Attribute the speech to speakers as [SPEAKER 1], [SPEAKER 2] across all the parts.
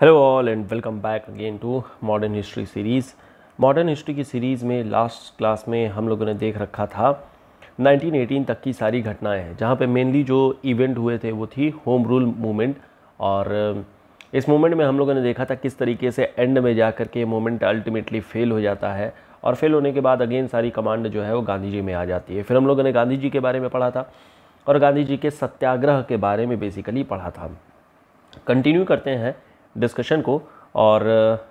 [SPEAKER 1] Hello all and welcome back again to modern history series modern history की series में last class में हम लोगों ने देख रखा था 1918 तक की सारी घटनाएं हैं जहां पे मेनली जो इवेंट हुए थे वो थी होम रूल मूवमेंट और uh, इस मूवमेंट में हम लोगों ने देखा था किस तरीके से एंड में जा कर के मूवमेंट अल्टीमेटली फ़ेल हो जाता है और फेल होने के बाद अगेन सारी कमांड जो है वो गांधी जी में आ जाती है फिर हम लोगों ने गांधी जी के बारे में पढ़ा था और गांधी जी के सत्याग्रह के बारे में बेसिकली पढ़ा था कंटिन्यू करते हैं डिस्कशन को और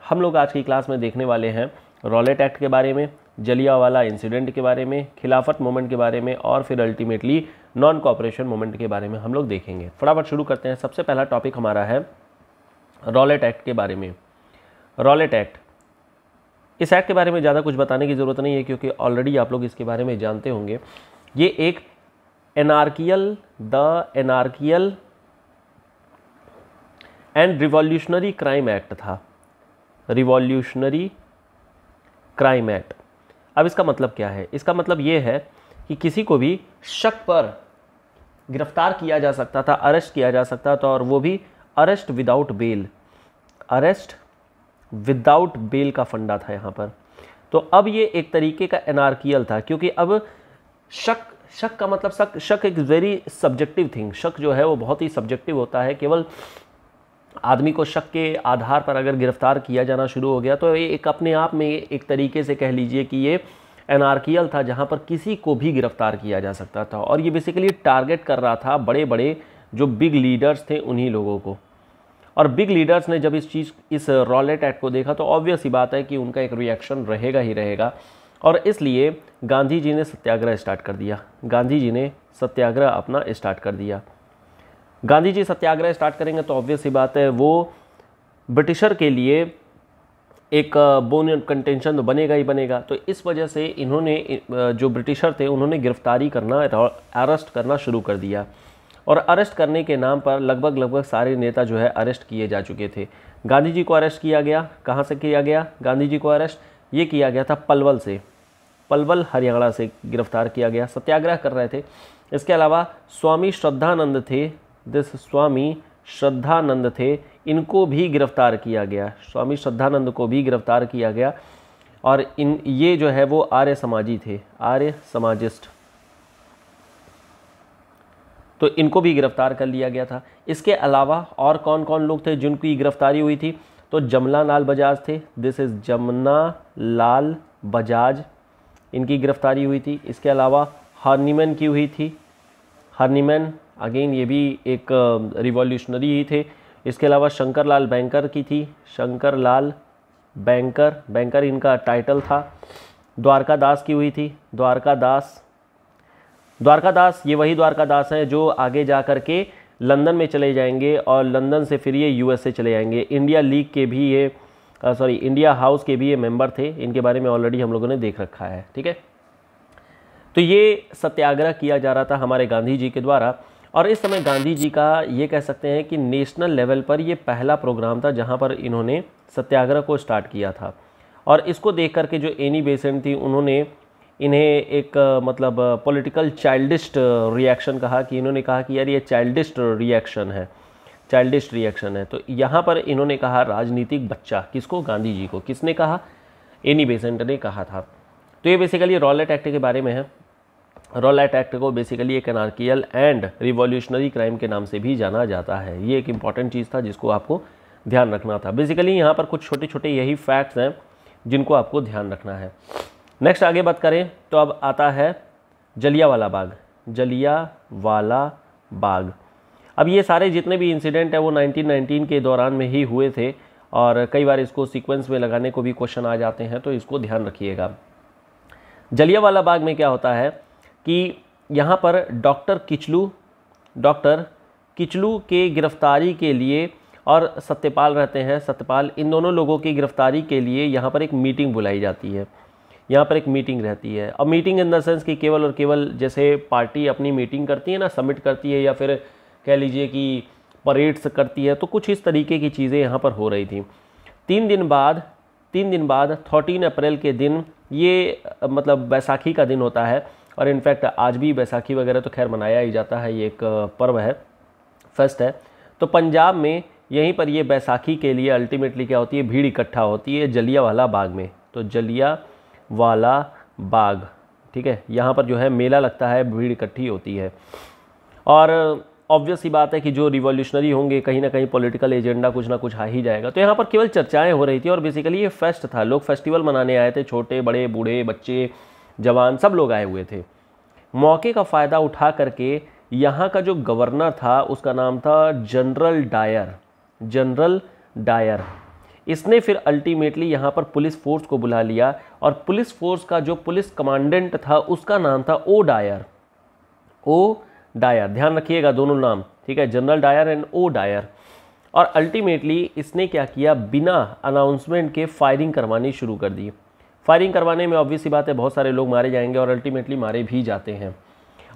[SPEAKER 1] हम लोग आज की क्लास में देखने वाले हैं रॉलेट एक्ट के बारे में जलियावाला इंसिडेंट के बारे में खिलाफत मोमेंट के बारे में और फिर अल्टीमेटली नॉन कॉपरेशन मोमेंट के बारे में हम लोग देखेंगे फटाफट शुरू करते हैं सबसे पहला टॉपिक हमारा है रॉलेट एक्ट के बारे में रॉलेट एक्ट इस एक्ट के बारे में ज़्यादा कुछ बताने की ज़रूरत नहीं है क्योंकि ऑलरेडी आप लोग इसके बारे में जानते होंगे ये एक anarchical the anarchical and revolutionary crime act था रिवॉल्यूशनरी क्राइम एक्ट अब इसका मतलब क्या है इसका मतलब ये है कि किसी को भी शक पर गिरफ्तार किया जा सकता था अरेस्ट किया जा सकता था और वो भी arrest without bail arrest without bail का फंडा था यहाँ पर तो अब ये एक तरीके का एनार्कियल था क्योंकि अब शक शक का मतलब शक शक एक वेरी सब्जेक्टिव थिंग शक जो है वो बहुत ही सब्जेक्टिव होता है केवल आदमी को शक के आधार पर अगर गिरफ़्तार किया जाना शुरू हो गया तो ये एक अपने आप में एक तरीके से कह लीजिए कि ये एनार्कियल था जहाँ पर किसी को भी गिरफ़्तार किया जा सकता था और ये बेसिकली टारगेट कर रहा था बड़े बड़े जो बिग लीडर्स थे उन्हीं लोगों को और बिग लीडर्स ने जब इस चीज़ इस रॉलेट एक्ट को देखा तो ऑब्वियस ही बात है कि उनका एक रिएक्शन रहेगा ही रहेगा और इसलिए गांधी जी ने सत्याग्रह स्टार्ट कर दिया गांधी जी ने सत्याग्रह अपना स्टार्ट कर दिया गांधी जी सत्याग्रह स्टार्ट करेंगे तो ऑब्वियस ही बात है वो ब्रिटिशर के लिए एक बोन कंटेंशन तो बनेगा ही बनेगा तो इस वजह से इन्होंने जो ब्रिटिशर थे उन्होंने गिरफ्तारी करना अरेस्ट करना शुरू कर दिया और अरेस्ट करने के नाम पर लगभग लगभग सारे नेता जो है अरेस्ट किए जा चुके थे गांधी जी को अरेस्ट किया गया कहाँ से किया गया गांधी जी को अरेस्ट ये किया गया था पलवल से पलवल हरियाणा से गिरफ्तार किया गया सत्याग्रह कर रहे थे इसके अलावा स्वामी श्रद्धानंद थे दिस स्वामी श्रद्धानंद थे इनको भी गिरफ्तार किया गया स्वामी श्रद्धानंद को भी गिरफ्तार किया गया और इन ये जो है वो आर्य समाजी थे आर्य समाजिस्ट तो इनको भी गिरफ्तार कर लिया गया था इसके अलावा और कौन कौन लोग थे जिनकी गिरफ्तारी हुई थी तो जमला लाल बजाज थे दिस इज़ जमुना लाल बजाज इनकी गिरफ्तारी हुई थी इसके अलावा हर्नीमैन की हुई थी हर्नीमैन अगेन ये भी एक रिवॉल्यूशनरी ही थे इसके अलावा शंकर लाल बैंकर की थी शंकर लाल बैंकर बैंकर इनका टाइटल था द्वारका दास की हुई थी द्वारका दास द्वारका दास ये वही द्वारका दास हैं जो आगे जा कर के लंदन में चले जाएंगे और लंदन से फिर ये यूएसए चले जाएंगे इंडिया लीग के भी ये सॉरी इंडिया हाउस के भी ये मेंबर थे इनके बारे में ऑलरेडी हम लोगों ने देख रखा है ठीक है तो ये सत्याग्रह किया जा रहा था हमारे गांधी जी के द्वारा और इस समय गांधी जी का ये कह सकते हैं कि नेशनल लेवल पर ये पहला प्रोग्राम था जहाँ पर इन्होंने सत्याग्रह को स्टार्ट किया था और इसको देख कर के जो एनी बेसेंट थी उन्होंने इन्हें एक मतलब पॉलिटिकल चाइल्डिस्ट रिएक्शन कहा कि इन्होंने कहा कि यार ये चाइल्डिस्ट रिएक्शन है चाइल्डिस्ट रिएक्शन है तो यहाँ पर इन्होंने कहा राजनीतिक बच्चा किसको गांधी जी को किसने कहा एनी बेसेंट ने कहा था तो ये बेसिकली रॉलेट एक्ट के बारे में है रॉलेट एक्ट को बेसिकली एक अनार्कियल एंड रिवॉल्यूशनरी क्राइम के नाम से भी जाना जाता है ये एक इंपॉर्टेंट चीज़ था जिसको आपको ध्यान रखना था बेसिकली यहाँ पर कुछ छोटे छोटे यही फैक्ट्स हैं जिनको आपको ध्यान रखना है नेक्स्ट आगे बात करें तो अब आता है जलिया वाला बाग जलिया वाला बाग अब ये सारे जितने भी इंसिडेंट हैं वो 1919 के दौरान में ही हुए थे और कई बार इसको सीक्वेंस में लगाने को भी क्वेश्चन आ जाते हैं तो इसको ध्यान रखिएगा जलियावाला बाग में क्या होता है कि यहाँ पर डॉक्टर किचलू डॉक्टर किचलू के गिरफ्तारी के लिए और सत्यपाल रहते हैं सत्यपाल इन दोनों लोगों की गिरफ्तारी के लिए यहाँ पर एक मीटिंग बुलाई जाती है यहाँ पर एक मीटिंग रहती है अब मीटिंग इन द सेंस कि केवल और केवल जैसे पार्टी अपनी मीटिंग करती है ना सबमिट करती है या फिर कह लीजिए कि परेड्स करती है तो कुछ इस तरीके की चीज़ें यहाँ पर हो रही थी तीन दिन बाद तीन दिन बाद थर्टीन अप्रैल के दिन ये मतलब बैसाखी का दिन होता है और इनफैक्ट आज भी बैसाखी वगैरह तो खैर मनाया ही जाता है ये एक पर्व है फेस्ट है तो पंजाब में यहीं पर ये बैसाखी के लिए अल्टीमेटली क्या होती है भीड़ इकट्ठा होती है जलिया वाला बाग में तो जलिया वाला बाग ठीक है यहाँ पर जो है मेला लगता है भीड़ इकट्ठी होती है और ऑब्वियस ही बात है कि जो रिवॉल्यूशनरी होंगे कहीं ना कहीं पॉलिटिकल एजेंडा कुछ ना कुछ आ ही जाएगा तो यहाँ पर केवल चर्चाएं हो रही थी और बेसिकली ये फेस्ट था लोग फेस्टिवल मनाने आए थे छोटे बड़े बूढ़े बच्चे जवान सब लोग आए हुए थे मौके का फ़ायदा उठा करके यहाँ का जो गवर्नर था उसका नाम था जनरल डायर जनरल डायर इसने फिर अल्टीमेटली यहाँ पर पुलिस फोर्स को बुला लिया और पुलिस फोर्स का जो पुलिस कमांडेंट था उसका नाम था ओ डायर ओ डायर ध्यान रखिएगा दोनों नाम ठीक है General Dyer and O Dyer और अल्टीमेटली इसने क्या किया बिना अनाउंसमेंट के फायरिंग करवानी शुरू कर दी फायरिंग करवाने में ऑब्वियस सी बात है बहुत सारे लोग मारे जाएंगे और अल्टीमेटली मारे भी जाते हैं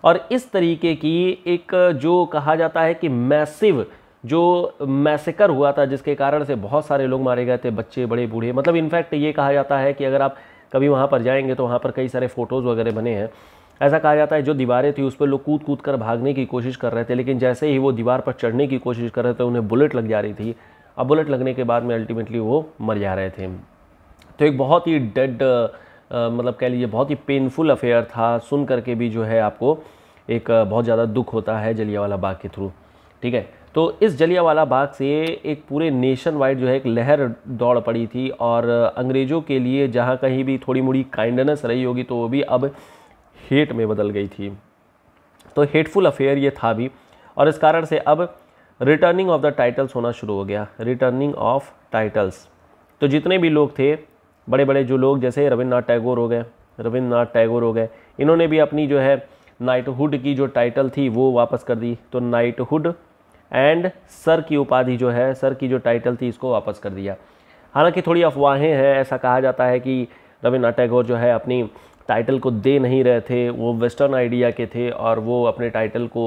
[SPEAKER 1] और इस तरीके की एक जो कहा जाता है कि मैसिव जो मैसेकर हुआ था जिसके कारण से बहुत सारे लोग मारे गए थे बच्चे बड़े बूढ़े मतलब इनफैक्ट ये कहा जाता है कि अगर आप कभी वहाँ पर जाएंगे तो वहाँ पर कई सारे फ़ोटोज़ वगैरह बने हैं ऐसा कहा जाता है जो दीवारें थी उस पर लोग कूद कूद कर भागने की कोशिश कर रहे थे लेकिन जैसे ही वो दीवार पर चढ़ने की कोशिश कर रहे थे उन्हें बुलेट लग जा रही थी अब बुलेट लगने के बाद में अल्टीमेटली वो मर जा रहे थे तो एक बहुत ही डेड मतलब कह लीजिए बहुत ही पेनफुल अफेयर था सुन करके भी जो है आपको एक बहुत ज़्यादा दुख होता है जलियावाला बाग के थ्रू ठीक है तो इस जलियावाला बाग से एक पूरे नेशन वाइड जो है एक लहर दौड़ पड़ी थी और अंग्रेज़ों के लिए जहाँ कहीं भी थोड़ी मोड़ी काइंडनेस रही होगी तो वो भी अब हेट में बदल गई थी तो हेटफुल अफेयर ये था भी और इस कारण से अब रिटर्निंग ऑफ द टाइटल्स होना शुरू हो गया रिटर्निंग ऑफ टाइटल्स तो जितने भी लोग थे बड़े बड़े जो लोग जैसे रविन्द्रनाथ टैगोर हो गए रविन्द्रनाथ टैगोर हो गए इन्होंने भी अपनी जो है नाइटहुड की जो टाइटल थी वो वापस कर दी तो नाइटहुड एंड सर की उपाधि जो है सर की जो टाइटल थी इसको वापस कर दिया हालांकि थोड़ी अफवाहें हैं ऐसा कहा जाता है कि रविन्द्रनाथ टैगोर जो है अपनी टाइटल को दे नहीं रहे थे वो वेस्टर्न आइडिया के थे और वो अपने टाइटल को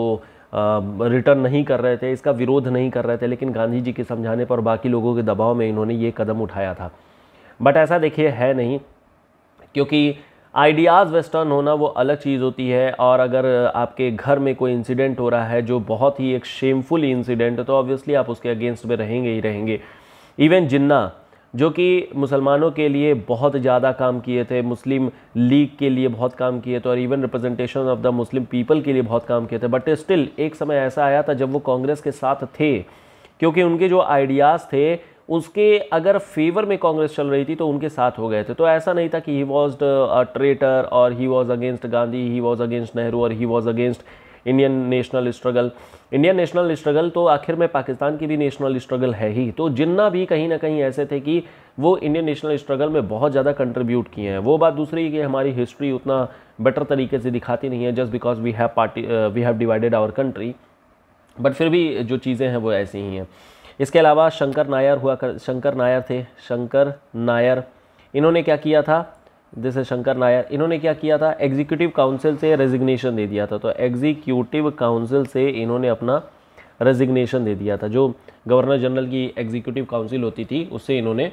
[SPEAKER 1] रिटर्न नहीं कर रहे थे इसका विरोध नहीं कर रहे थे लेकिन गांधी जी के समझाने पर बाकी लोगों के दबाव में इन्होंने ये कदम उठाया था बट ऐसा देखिए है नहीं क्योंकि आइडियाज़ वेस्टर्न होना वो अलग चीज़ होती है और अगर आपके घर में कोई इंसिडेंट हो रहा है जो बहुत ही एक शेमफुल इंसिडेंट है तो ऑब्वियसली आप उसके अगेंस्ट में रहेंगे ही रहेंगे इवन जिन्ना जो कि मुसलमानों के लिए बहुत ज़्यादा काम किए थे मुस्लिम लीग के लिए बहुत काम किए थे और even representation of the Muslim people के लिए बहुत काम किए थे बट स्टिल एक समय ऐसा आया था जब वो कांग्रेस के साथ थे क्योंकि उनके जो आइडियाज़ थे उसके अगर फेवर में कांग्रेस चल रही थी तो उनके साथ हो गए थे तो ऐसा नहीं था कि ही वॉज ट्रेटर और he was against Gandhi he was against Nehru और he was against Indian national struggle Indian national struggle तो आखिर में पाकिस्तान की भी नेशनल स्ट्रगल है ही तो जिन्ना भी कहीं ना कहीं ऐसे थे कि वो इंडियन नेशनल स्ट्रगल में बहुत ज़्यादा कंट्रीब्यूट किए हैं वो बात दूसरी कि हमारी हिस्ट्री उतना बेटर तरीके से दिखाती नहीं है just because we have party we have divided our country but फिर भी जो चीज़ें हैं वो ऐसी ही हैं इसके अलावा शंकर नायर हुआ कर शंकर नायर थे शंकर नायर इन्होंने क्या किया था जैसे शंकर नायर इन्होंने क्या किया था एग्जीक्यूटिव काउंसिल से रेजिग्नेशन दे दिया था तो एग्जीक्यूटिव काउंसिल से इन्होंने अपना रेजिग्नेशन दे दिया था जो गवर्नर जनरल की एग्जीक्यूटिव काउंसिल होती थी उससे इन्होंने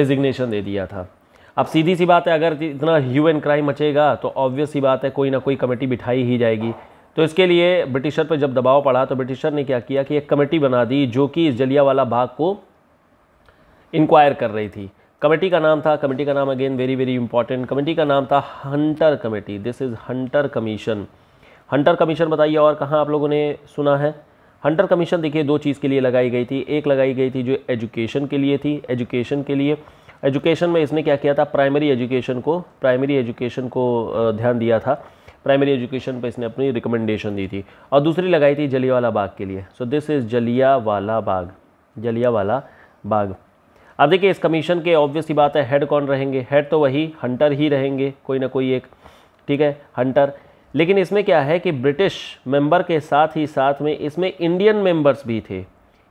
[SPEAKER 1] रेजिग्नेशन दे दिया था अब सीधी सी बात है अगर इतना ह्यू एंड क्राइम मचेगा तो ऑब्वियस सी बात है कोई ना कोई कमेटी बिठाई ही जाएगी तो इसके लिए ब्रिटिशर पर जब दबाव पड़ा तो ब्रिटिशर ने क्या किया कि एक कमेटी बना दी जो कि इस जलियावाला बाग को इंक्वायर कर रही थी कमेटी का नाम था कमेटी का नाम again very very important committee का नाम था Hunter committee this is Hunter commission Hunter commission बताइए और कहाँ आप लोगों ने सुना है हंटर कमीशन देखिए दो चीज़ के लिए लगाई गई थी एक लगाई गई थी जो एजुकेशन के लिए थी एजुकेशन के लिए एजुकेशन में इसने क्या किया था प्राइमरी एजुकेशन को प्राइमरी एजुकेशन को ध्यान दिया था प्राइमरी एजुकेशन पर इसने अपनी रिकमेंडेशन दी थी और दूसरी लगाई थी जलियावाला बाग के लिए so this is Jallianwala Bagh Jallianwala Bagh अब देखिए इस कमीशन के ऑब्वियस ही बात है हेड कौन रहेंगे हेड तो वही हंटर ही रहेंगे कोई ना कोई एक ठीक है हंटर लेकिन इसमें क्या है कि ब्रिटिश मेंबर के साथ ही साथ में इसमें इंडियन मेंबर्स भी थे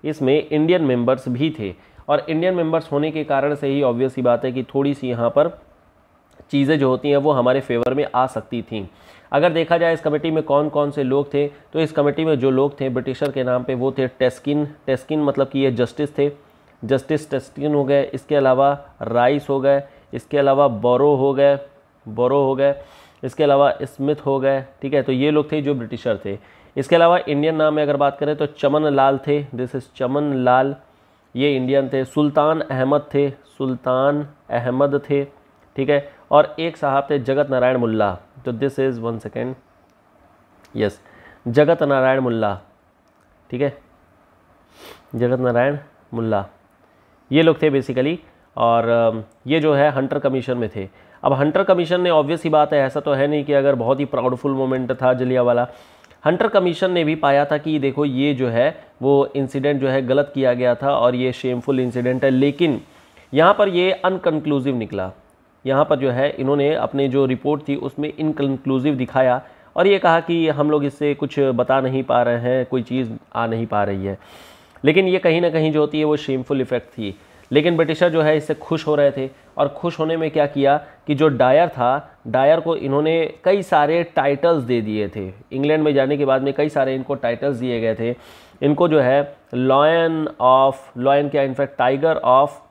[SPEAKER 1] इसमें इंडियन मेंबर्स भी थे और इंडियन मेंबर्स होने के कारण से ही ऑब्वियस ही बात है कि थोड़ी सी यहाँ पर चीज़ें जो होती हैं वो हमारे फेवर में आ सकती थी अगर देखा जाए इस कमेटी में कौन कौन से लोग थे तो इस कमेटी में जो लोग थे ब्रिटिशर के नाम पे वो थे टेस्किन टेस्किन मतलब कि ये जस्टिस थे जस्टिस टेस्किन हो गए इसके अलावा राइस हो गए इसके अलावा बोरो हो गए बोरो हो गए इसके अलावा स्मिथ हो गए ठीक है तो ये लोग थे जो ब्रिटिशर थे इसके अलावा इंडियन नाम में अगर बात करें तो चमन लाल थे दिस इज़ चमन लाल ये इंडियन थे सुल्तान अहमद थे सुल्तान अहमद थे ठीक है और एक साहब थे जगत नारायण मुल्ला तो this is one second yes Jagat Narayan मुल्ला ठीक है जगत नारायण मुल्ला ये लोग थे बेसिकली और ये जो है हंटर कमीशन में थे अब हंटर कमीशन ने ऑब्वियस ही बात है ऐसा तो है नहीं कि अगर बहुत ही प्राउडफुल मोमेंट था जलिया वाला हंटर कमीशन ने भी पाया था कि देखो ये जो है वो इंसिडेंट जो है गलत किया गया था और ये शेमफुल इंसिडेंट है लेकिन यहाँ पर ये अनकनक्लूसिव निकला यहाँ पर जो है इन्होंने अपने जो रिपोर्ट थी उसमें इनकनक्लूसिव दिखाया और ये कहा कि हम लोग इससे कुछ बता नहीं पा रहे हैं कोई चीज़ आ नहीं पा रही है लेकिन ये कहीं ना कहीं जो होती है वो शेमफुल इफ़ेक्ट थी लेकिन ब्रिटिशर जो है इससे खुश हो रहे थे और खुश होने में क्या किया कि जो डायर था डायर को इन्होंने कई सारे टाइटल्स दे दिए थे इंग्लैंड में जाने के बाद में कई सारे इनको टाइटल्स दिए गए थे इनको जो है लॉयन ऑफ लॉयन क्या in fact tiger of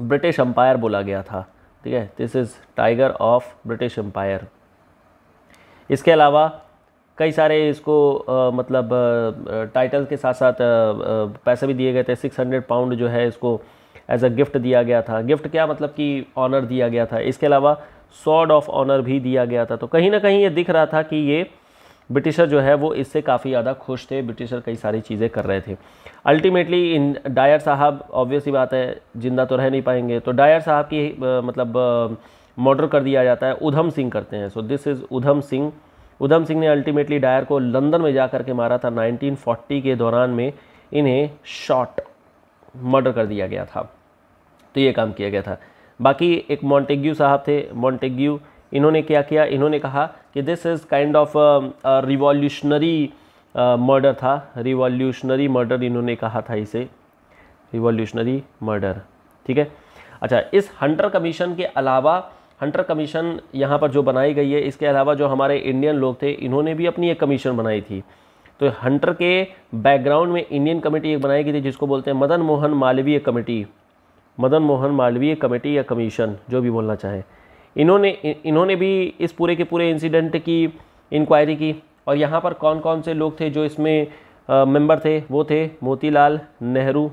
[SPEAKER 1] British empire बोला गया था ठीक है this is tiger of British empire इसके अलावा कई सारे इसको आ, मतलब टाइटल के साथ साथ पैसे भी दिए गए थे सिक्स हंड्रेड पाउंड जो है इसको एज अ गिफ्ट दिया गया था गिफ्ट क्या मतलब कि ऑनर दिया गया था इसके अलावा सॉर्ड ऑफ ऑनर भी दिया गया था तो कहीं ना कहीं ये दिख रहा था कि ये ब्रिटिशर जो है वो इससे काफ़ी ज़्यादा खुश थे ब्रिटिशर कई सारी चीज़ें कर रहे थे अल्टीमेटली इन डायर साहब ऑब्वियसली बात है जिंदा तो रह नहीं पाएंगे तो डायर साहब की मतलब मर्डर कर दिया जाता है उधम सिंह करते हैं so this is Udham Singh Udham Singh ने अल्टीमेटली डायर को लंदन में जा के मारा था 1940 के दौरान में इन्हें शॉट मर्डर कर दिया गया था तो ये काम किया गया था बाकी एक मॉन्टेग्यू साहब थे मॉन्टेग्यू इन्होंने क्या किया इन्होंने कहा कि this is kind of revolutionary murder था रिवॉल्यूशनरी मर्डर इन्होंने कहा था इसे रिवॉल्यूशनरी मर्डर ठीक है अच्छा इस हंटर कमीशन के अलावा हंटर कमीशन यहाँ पर जो बनाई गई है इसके अलावा जो हमारे इंडियन लोग थे इन्होंने भी अपनी एक कमीशन बनाई थी तो हंटर के बैकग्राउंड में इंडियन कमेटी एक बनाई गई थी जिसको बोलते हैं मदन मोहन मालवीय कमेटी मदन मोहन मालवीय कमेटी या कमीशन जो भी बोलना चाहे इन्होंने इन्होंने भी इस पूरे के पूरे इंसिडेंट की इंक्वायरी की और यहाँ पर कौन कौन से लोग थे जो इसमें मेंबर थे वो थे मोतीलाल नेहरू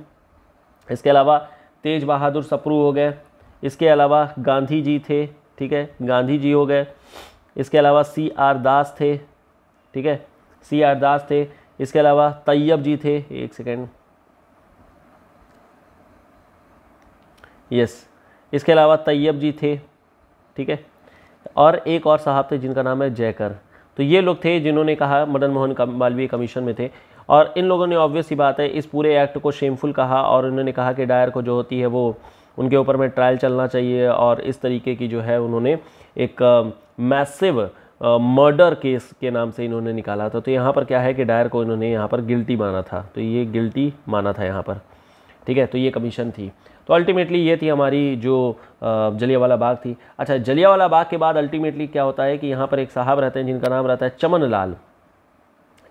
[SPEAKER 1] इसके अलावा तेज बहादुर सप्रू हो गए इसके अलावा गांधी जी थे ठीक है गांधी जी हो गए इसके अलावा सी आर दास थे ठीक है सी आर दास थे इसके अलावा तैयब जी थे एक सेकेंड यस इसके अलावा तैयब जी थे ठीक है और एक और साहब थे जिनका नाम है जयकर तो ये लोग थे जिन्होंने कहा मदन मोहन मालवीय कमीशन में थे और इन लोगों ने ऑब्वियस ही बात है इस पूरे एक्ट को शेमफुल कहा और उन्होंने कहा कि डायर को जो होती है वो उनके ऊपर में ट्रायल चलना चाहिए और इस तरीके की जो है उन्होंने एक मैसिव मर्डर केस के नाम से इन्होंने निकाला था तो यहाँ पर क्या है कि डायर को इन्होंने यहाँ पर गिल्टी माना था तो ये गिल्टी माना था यहाँ पर ठीक है तो ये कमीशन थी तो अल्टीमेटली ये थी हमारी जो जलियावाला बाग थी अच्छा जलियावाला बाग के बाद अल्टीमेटली क्या होता है कि यहाँ पर एक साहब रहते हैं जिनका नाम रहता है चमन लाल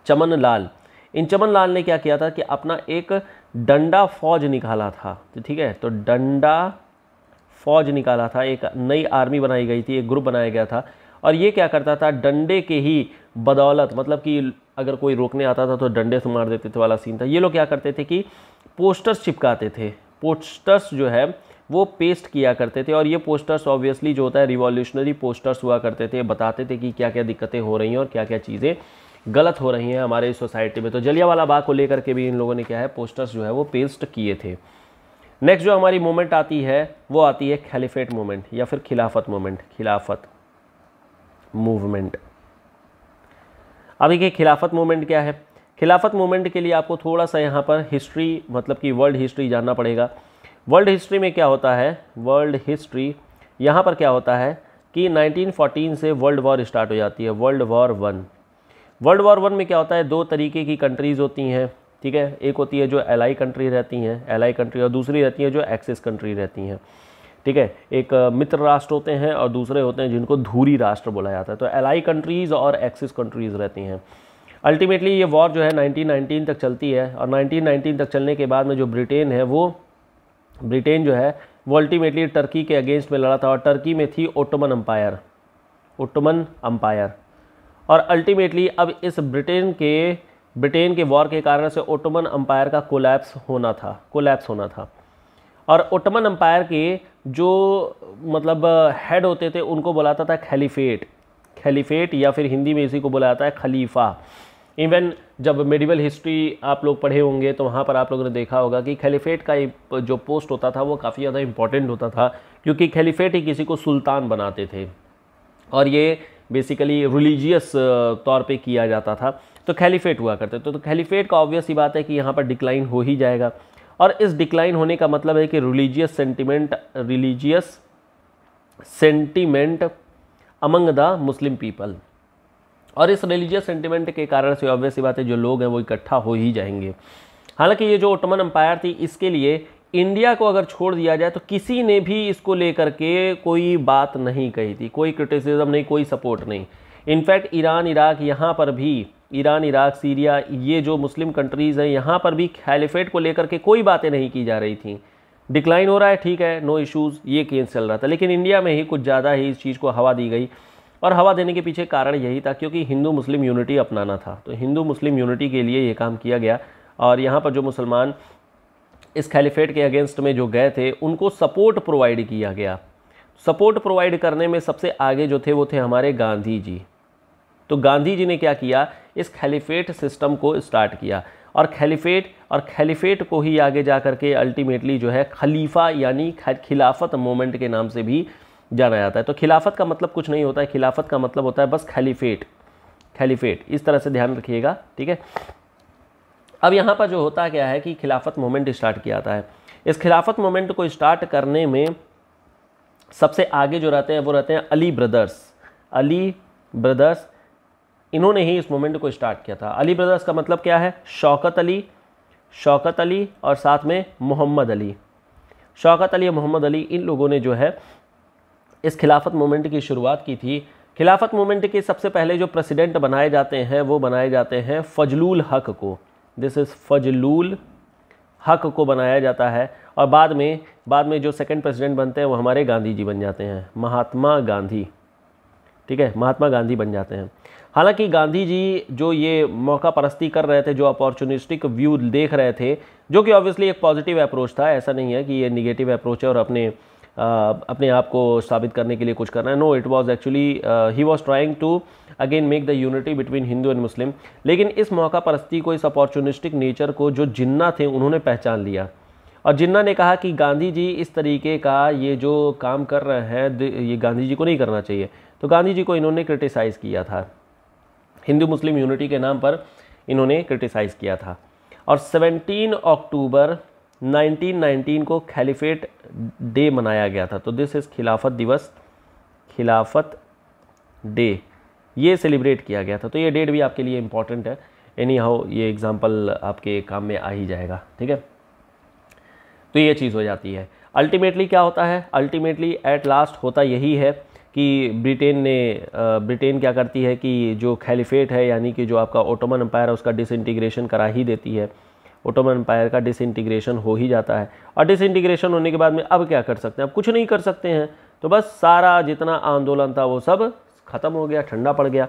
[SPEAKER 1] चमन लाल इन चमन लाल ने क्या किया था कि अपना एक डंडा फौज निकाला था तो ठीक है तो डंडा फौज निकाला था एक नई आर्मी बनाई गई थी एक ग्रुप बनाया गया था और ये क्या करता था डंडे के ही बदौलत मतलब कि अगर कोई रोकने आता था तो डंडे से मार देते थे वाला सीन था ये लोग क्या करते थे कि पोस्टर्स चिपकाते थे पोस्टर्स जो है वो पेस्ट किया करते थे और ये पोस्टर्स ऑब्वियसली जो होता है रिवॉल्यूशनरी पोस्टर्स हुआ करते थे बताते थे कि क्या क्या दिक्कतें हो रही हैं और क्या क्या चीज़ें गलत हो रही हैं हमारे सोसाइटी में तो जलियावाला बाग को लेकर के भी इन लोगों ने क्या है पोस्टर्स जो है वो पेस्ट किए थे नेक्स्ट जो हमारी मूवमेंट आती है वो आती है खलीफेट मूवमेंट या फिर खिलाफत मूवमेंट खिलाफत मूवमेंट अब देखिए खिलाफत मूवमेंट क्या है खिलाफत मूवमेंट के लिए आपको थोड़ा सा यहाँ पर हिस्ट्री मतलब कि वर्ल्ड हिस्ट्री जानना पड़ेगा वर्ल्ड हिस्ट्री में क्या होता है वर्ल्ड हिस्ट्री यहाँ पर क्या होता है कि 1914 से वर्ल्ड वॉर स्टार्ट हो जाती है world war one world war one में क्या होता है दो तरीके की कंट्रीज़ होती हैं ठीक है एक होती है जो एलाई कंट्री रहती हैं एलाई कंट्री और दूसरी रहती है जो एक्सिस कंट्री रहती हैं ठीक है एक मित्र राष्ट्र होते हैं और दूसरे होते हैं जिनको धूरी राष्ट्र बोला जाता है तो एलाई कंट्रीज़ और एक्सिस कंट्रीज़ रहती हैं अल्टीमेटली ये वॉर जो है 1919 तक चलती है और 1919 तक चलने के बाद में जो ब्रिटेन है वो ब्रिटेन जो है वो अल्टीमेटली टर्की के अगेंस्ट में लड़ा था और टर्की में थी ओटोमन अम्पायर ओटोमन अम्पायर और अल्टीमेटली अब इस ब्रिटेन के ब्रिटेन के वॉर के कारण से ओटोमन अम्पायर का कोलैप्स होना था कोलैप्स होना था और ओटोमन अम्पायर के जो मतलब हेड होते थे उनको बुलाता था खलीफेट खलीफेट या फिर हिंदी में इसी को बोला जाता है खलीफा इवन जब मेडिवल हिस्ट्री आप लोग पढ़े होंगे तो वहाँ पर आप लोगों ने देखा होगा कि खलीफेट का जो पोस्ट होता था वो काफ़ी ज़्यादा इम्पॉर्टेंट होता था क्योंकि खलीफेट ही किसी को सुल्तान बनाते थे और ये बेसिकली रिलीजियस तौर पे किया जाता था तो खलीफेट हुआ करते तो, तो खलीफेट का ऑब्वियस ही बात है कि यहाँ पर डिक्लाइन हो ही जाएगा और इस डिक्लाइन होने का मतलब है कि religious sentiment religious sentiment among the Muslim people और इस रिलीजियस सेंटिमेंट के कारण से ऑब्वियस सी बात है जो लोग हैं वो इकट्ठा हो ही जाएंगे हालांकि ये जो ओटमन अम्पायर थी इसके लिए इंडिया को अगर छोड़ दिया जाए तो किसी ने भी इसको लेकर के कोई बात नहीं कही थी कोई क्रिटिसिज्म नहीं कोई सपोर्ट नहीं इनफैक्ट ईरान इराक यहाँ पर भी ईरान इराक सीरिया ये जो मुस्लिम कंट्रीज़ हैं यहाँ पर भी खैलिफेट को लेकर के कोई बातें नहीं की जा रही थी डिक्लाइन हो रहा है ठीक है नो इश्यूज़ ये केस चल रहा था लेकिन इंडिया में ही कुछ ज़्यादा ही इस चीज़ को हवा दी गई और हवा देने के पीछे कारण यही था क्योंकि हिंदू मुस्लिम यूनिटी अपनाना था तो हिंदू मुस्लिम यूनिटी के लिए ये काम किया गया और यहाँ पर जो मुसलमान इस खैलीफेट के अगेंस्ट में जो गए थे उनको सपोर्ट प्रोवाइड किया गया सपोर्ट प्रोवाइड करने में सबसे आगे जो थे वो थे हमारे गांधी जी तो गांधी जी ने क्या किया इस खैलीफेट सिस्टम को स्टार्ट किया और खलीफेट और खलीफेट को ही आगे जा कर के अल्टीमेटली जो है खलीफा यानी खिलाफत मोमेंट के नाम से भी जाना जाता है तो खिलाफत का मतलब कुछ नहीं होता है खिलाफत का मतलब होता है बस खलीफेट खलीफेट इस तरह से ध्यान रखिएगा ठीक है अब यहाँ पर जो होता क्या है कि खिलाफत मोमेंट स्टार्ट किया जाता है इस खिलाफत मोमेंट को स्टार्ट करने में सबसे आगे जो रहते हैं वो रहते हैं अली ब्रदर्स अली ब्रदर्स इन्होंने ही इस मूवमेंट को स्टार्ट किया था अली ब्रदर्स का मतलब क्या है शौकत अली शौकत अली और साथ में मोहम्मद अली शौकत अली और मोहम्मद अली इन लोगों ने जो है इस खिलाफत मूवमेंट की शुरुआत की थी खिलाफत मूवमेंट के सबसे पहले जो प्रेसिडेंट बनाए जाते हैं वो बनाए जाते हैं फजलूल हक को दिस इज़ फजलूल हक को बनाया जाता है और बाद में बाद में जो सेकंड प्रेसिडेंट बनते हैं वो हमारे गांधी जी बन जाते हैं महात्मा गांधी ठीक है महात्मा गांधी बन जाते हैं हालांकि गांधी जी जो ये मौका परस्ती कर रहे थे जो अपॉर्चुनिस्टिक व्यू देख रहे थे जो कि ऑब्वियसली एक पॉजिटिव अप्रोच था ऐसा नहीं है कि ये निगेटिव अप्रोच है और अपने आ, अपने आप को साबित करने के लिए कुछ करना है no it was actually he was trying to again make the unity between Hindu and Muslim लेकिन इस मौका परस्ती को इस अपॉर्चुनिस्टिक नेचर को जो जिन्ना थे उन्होंने पहचान लिया और जिन्ना ने कहा कि गांधी जी इस तरीके का ये जो काम कर रहे हैं ये गांधी जी को नहीं करना चाहिए तो गांधी जी को इन्होंने क्रिटिसाइज़ किया था हिंदू मुस्लिम यूनिटी के नाम पर इन्होंने क्रिटिसाइज़ किया था और 17 अक्टूबर 1919 को खलीफेट डे मनाया गया था तो दिस इज़ खिलाफत दिवस खिलाफत डे ये सेलिब्रेट किया गया था तो ये डेट भी आपके लिए इम्पॉर्टेंट है एनी हाउ ये एग्ज़ाम्पल आपके काम में आ ही जाएगा ठीक है तो ये चीज़ हो जाती है अल्टीमेटली क्या होता है अल्टीमेटली एट लास्ट होता यही है कि ब्रिटेन ने ब्रिटेन क्या करती है कि जो खैलीफेट है यानी कि जो आपका ओटोमन अम्पायर है उसका डिसइंटीग्रेशन करा ही देती है ओटोमन अम्पायर का डिसइंटीग्रेशन हो ही जाता है और डिसइंटीग्रेशन होने के बाद में अब क्या कर सकते हैं अब कुछ नहीं कर सकते हैं तो बस सारा जितना आंदोलन था वो सब ख़त्म हो गया ठंडा पड़ गया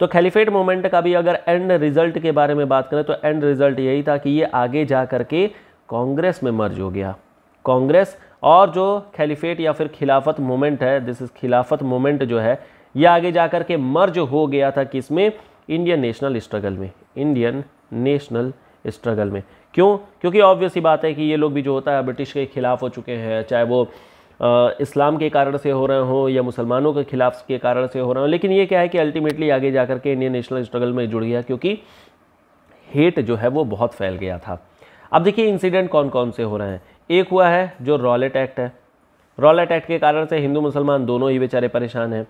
[SPEAKER 1] तो खैलीफेट मोमेंट का भी अगर एंड रिज़ल्ट के बारे में बात करें तो एंड रिज़ल्ट यही था कि ये आगे जा कर के कांग्रेस में मर्ज हो गया कांग्रेस और जो खलीफेट या फिर खिलाफत मोमेंट है दिस इज़ खिलाफत मोमेंट जो है ये आगे जा कर के मर्ज हो गया था में इंडियन नेशनल स्ट्रगल में इंडियन नेशनल स्ट्रगल में क्यों क्योंकि ऑब्वियस ही बात है कि ये लोग भी जो होता है ब्रिटिश के ख़िलाफ़ हो चुके हैं चाहे वो आ, इस्लाम के कारण से हो रहे हों या मुसलमानों के ख़िलाफ़ के कारण से हो रहे हों लेकिन ये क्या है कि अल्टीमेटली आगे जा कर के इंडियन नेशनल स्ट्रगल में जुड़ गया क्योंकि हेट जो है वो बहुत फैल गया था अब देखिए इंसिडेंट कौन कौन से हो रहे हैं एक हुआ है जो रॉलेट एक्ट है रॉलेट एक्ट के कारण से हिंदू मुसलमान दोनों ही बेचारे परेशान हैं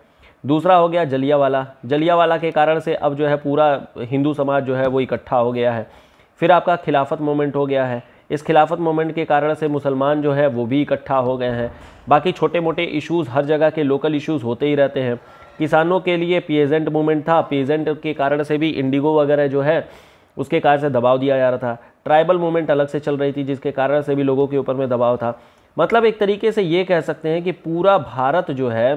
[SPEAKER 1] दूसरा हो गया जलियावाला जलियावाला के कारण से अब जो है पूरा हिंदू समाज जो है वो इकट्ठा हो गया है फिर आपका खिलाफत मोमेंट हो गया है इस खिलाफत मूवमेंट के कारण से मुसलमान जो है वो भी इकट्ठा हो गए हैं बाकी छोटे मोटे इश्यूज़ हर जगह के लोकल इश्यूज़ होते ही रहते हैं किसानों के लिए पेजेंट मोमेंट था पेजेंट के कारण से भी इंडिगो वगैरह जो है उसके कारण से दबाव दिया जा रहा था ट्राइबल मूवमेंट अलग से चल रही थी जिसके कारण से भी लोगों के ऊपर में दबाव था मतलब एक तरीके से ये कह सकते हैं कि पूरा भारत जो है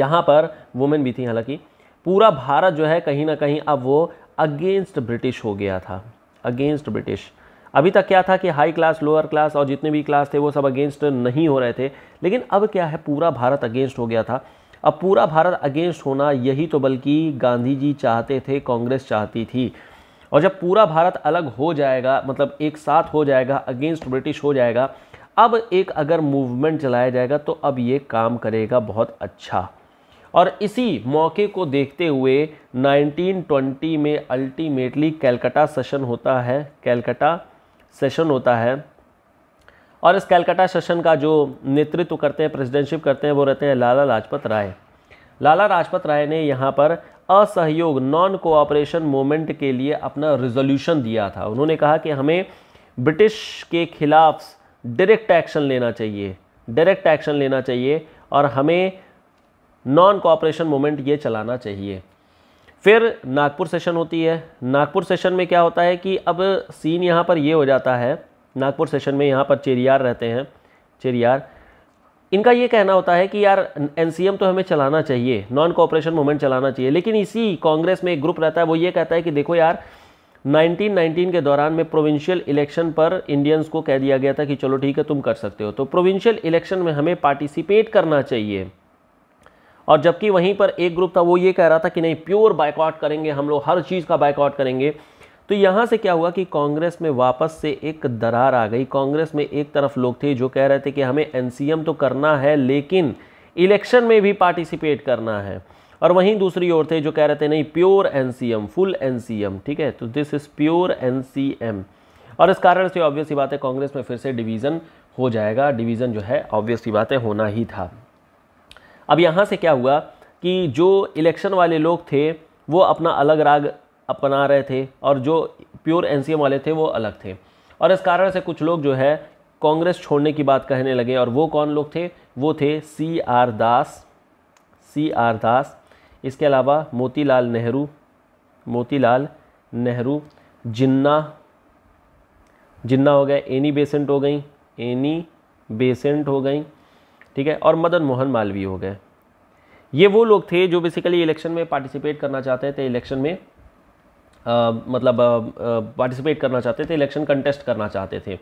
[SPEAKER 1] यहाँ पर वुमेन भी थी हालांकि पूरा भारत जो है कहीं ना कहीं अब वो अगेंस्ट ब्रिटिश हो गया था अगेंस्ट ब्रिटिश अभी तक क्या था कि हाई क्लास लोअर क्लास और जितने भी क्लास थे वो सब अगेंस्ट नहीं हो रहे थे लेकिन अब क्या है पूरा भारत अगेंस्ट हो गया था अब पूरा भारत अगेंस्ट होना यही तो बल्कि गांधी जी चाहते थे कांग्रेस चाहती थी और जब पूरा भारत अलग हो जाएगा मतलब एक साथ हो जाएगा अगेंस्ट ब्रिटिश हो जाएगा अब एक अगर मूवमेंट चलाया जाएगा तो अब ये काम करेगा बहुत अच्छा और इसी मौके को देखते हुए 1920 में अल्टीमेटली कैलकटा सेशन होता है कैलकटा सेशन होता है और इस कैलकटा सेशन का जो नेतृत्व करते हैं प्रेसिडेंटशिप करते हैं वो रहते हैं लाला लाजपत राय लाला लाजपत राय ने यहाँ पर असहयोग नॉन कोऑपरेशन मूवमेंट के लिए अपना रिजोल्यूशन दिया था उन्होंने कहा कि हमें ब्रिटिश के खिलाफ डायरेक्ट एक्शन लेना चाहिए डायरेक्ट एक्शन लेना चाहिए और हमें नॉन कोऑपरेशन मूवमेंट ये चलाना चाहिए फिर नागपुर सेशन होती है नागपुर सेशन में क्या होता है कि अब सीन यहाँ पर ये हो जाता है नागपुर सेशन में यहाँ पर चेरियार रहते हैं चेरियार इनका ये कहना होता है कि यार एन तो हमें चलाना चाहिए नॉन कॉपरेशन मूवमेंट चलाना चाहिए लेकिन इसी कांग्रेस में एक ग्रुप रहता है वो ये कहता है कि देखो यार 1919 के दौरान में प्रोविंशियल इलेक्शन पर इंडियंस को कह दिया गया था कि चलो ठीक है तुम कर सकते हो तो प्रोविंशियल इलेक्शन में हमें पार्टिसिपेट करना चाहिए और जबकि वहीं पर एक ग्रुप था वो ये कह रहा था कि नहीं प्योर बाइकआउट करेंगे हम लोग हर चीज़ का बाइकआउट करेंगे तो यहाँ से क्या हुआ कि कांग्रेस में वापस से एक दरार आ गई कांग्रेस में एक तरफ लोग थे जो कह रहे थे कि हमें एनसीएम तो करना है लेकिन इलेक्शन में भी पार्टिसिपेट करना है और वहीं दूसरी ओर थे जो कह रहे थे नहीं प्योर एनसीएम फुल एनसीएम ठीक है तो दिस इज़ प्योर एनसीएम और इस कारण से ऑब्वियस ही बात है कांग्रेस में फिर से डिवीज़न हो जाएगा डिवीज़न जो है ऑब्वियस ही बात है होना ही था अब यहाँ से क्या हुआ कि जो इलेक्शन वाले लोग थे वो अपना अलग राग अपना रहे थे और जो प्योर एन वाले थे वो अलग थे और इस कारण से कुछ लोग जो है कांग्रेस छोड़ने की बात कहने लगे और वो कौन लोग थे वो थे सी आर दास सी आर दास इसके अलावा मोतीलाल नेहरू मोतीलाल नेहरू जिन्ना जिन्ना हो गए एनी बेसेंट हो गई एनी बेसेंट हो गई ठीक है और मदन मोहन मालवीय हो गए ये वो लोग थे जो बेसिकली इलेक्शन में पार्टिसिपेट करना चाहते थे इलेक्शन में आ, मतलब पार्टिसिपेट करना चाहते थे इलेक्शन कंटेस्ट करना चाहते थे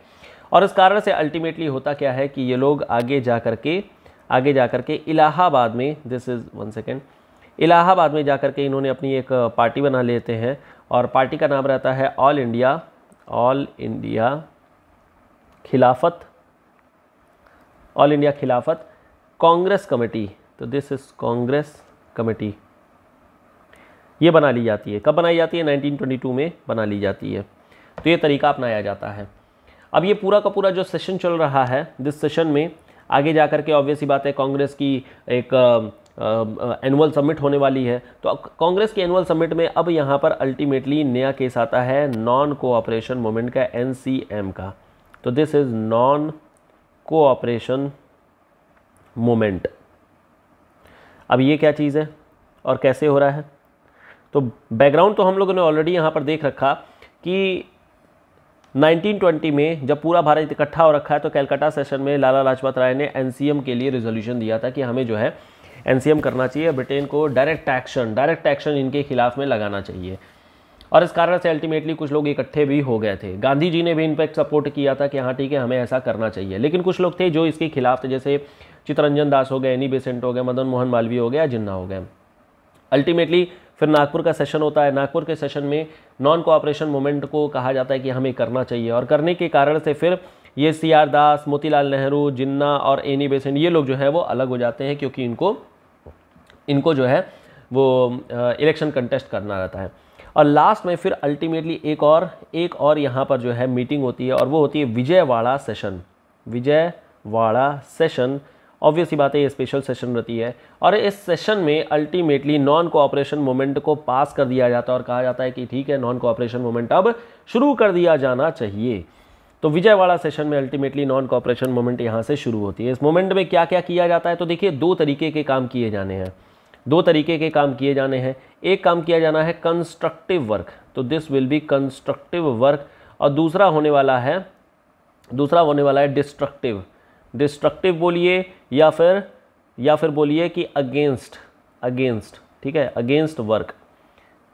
[SPEAKER 1] और इस कारण से अल्टीमेटली होता क्या है कि ये लोग आगे जा कर के आगे जा कर के इलाहाबाद में this is one second Allahabad में जा कर के इन्होंने अपनी एक पार्टी बना लेते हैं और पार्टी का नाम रहता है all India all India Khilafat all India Khilafat Congress committee तो दिस इज़ कांग्रेस कमेटी ये बना ली जाती है कब बनाई जाती है 1922 में बना ली जाती है तो ये तरीका अपनाया जाता है अब ये पूरा का पूरा जो सेशन चल रहा है दिस सेशन में आगे जा कर के ऑब्वियसली बात है कांग्रेस की एक एनुअल समिट होने वाली है तो कांग्रेस की एनुअल समिट में अब यहाँ पर अल्टीमेटली नया केस आता है नॉन कोऑपरेशन मूवमेंट का एन का तो this is non cooperation movement अब ये क्या चीज़ है और कैसे हो रहा है तो बैकग्राउंड तो हम लोगों ने ऑलरेडी यहाँ पर देख रखा कि 1920 में जब पूरा भारत इकट्ठा हो रखा है तो कैलकाटा सेशन में लाला लाजपत राय ने एन के लिए रेजोल्यूशन दिया था कि हमें जो है एन करना चाहिए ब्रिटेन को डायरेक्ट एक्शन डायरेक्ट एक्शन इनके खिलाफ में लगाना चाहिए और इस कारण से अल्टीमेटली कुछ लोग इकट्ठे भी हो गए थे गांधी जी ने भी इनफैक्ट सपोर्ट किया था कि हाँ ठीक है हमें ऐसा करना चाहिए लेकिन कुछ लोग थे जो इसके खिलाफ थे जैसे चितरंजन दास हो गए एनी बेसेंट हो गए मदन मोहन मालवीय हो गया जिन्ना हो गए अल्टीमेटली फिर नागपुर का सेशन होता है नागपुर के सेशन में नॉन कोऑपरेशन मूवमेंट को कहा जाता है कि हमें करना चाहिए और करने के कारण से फिर ये सी आर दास मोतीलाल नेहरू जिन्ना और एनी बेसेंट e ये लोग जो है वो अलग हो जाते हैं क्योंकि इनको इनको जो है वो इलेक्शन कंटेस्ट करना रहता है और लास्ट में फिर अल्टीमेटली एक और एक और यहाँ पर जो है मीटिंग होती है और वो होती है Vijayawada session Vijayawada session obvious ही बात है ये स्पेशल सेशन रहती है और इस सेशन में अल्टीमेटली नॉन कोऑपरेशन मोमेंट को पास कर दिया जाता है और कहा जाता है कि ठीक है नॉन कोऑपरेशन मोमेंट अब शुरू कर दिया जाना चाहिए तो विजयवाड़ा सेशन में अल्टीमेटली नॉन कोऑपरेशन मोमेंट यहाँ से शुरू होती है इस मोमेंट में क्या क्या किया जाता है तो देखिए दो तरीके के काम किए जाने हैं दो तरीके के काम किए जाने हैं एक काम किया जाना है कंस्ट्रक्टिव वर्क तो this will be constructive work और दूसरा होने वाला है दूसरा होने वाला है डिस्ट्रक्टिव डिस्ट्रक्टिव बोलिए या फिर या फिर बोलिए कि अगेंस्ट अगेंस्ट ठीक है अगेंस्ट वर्क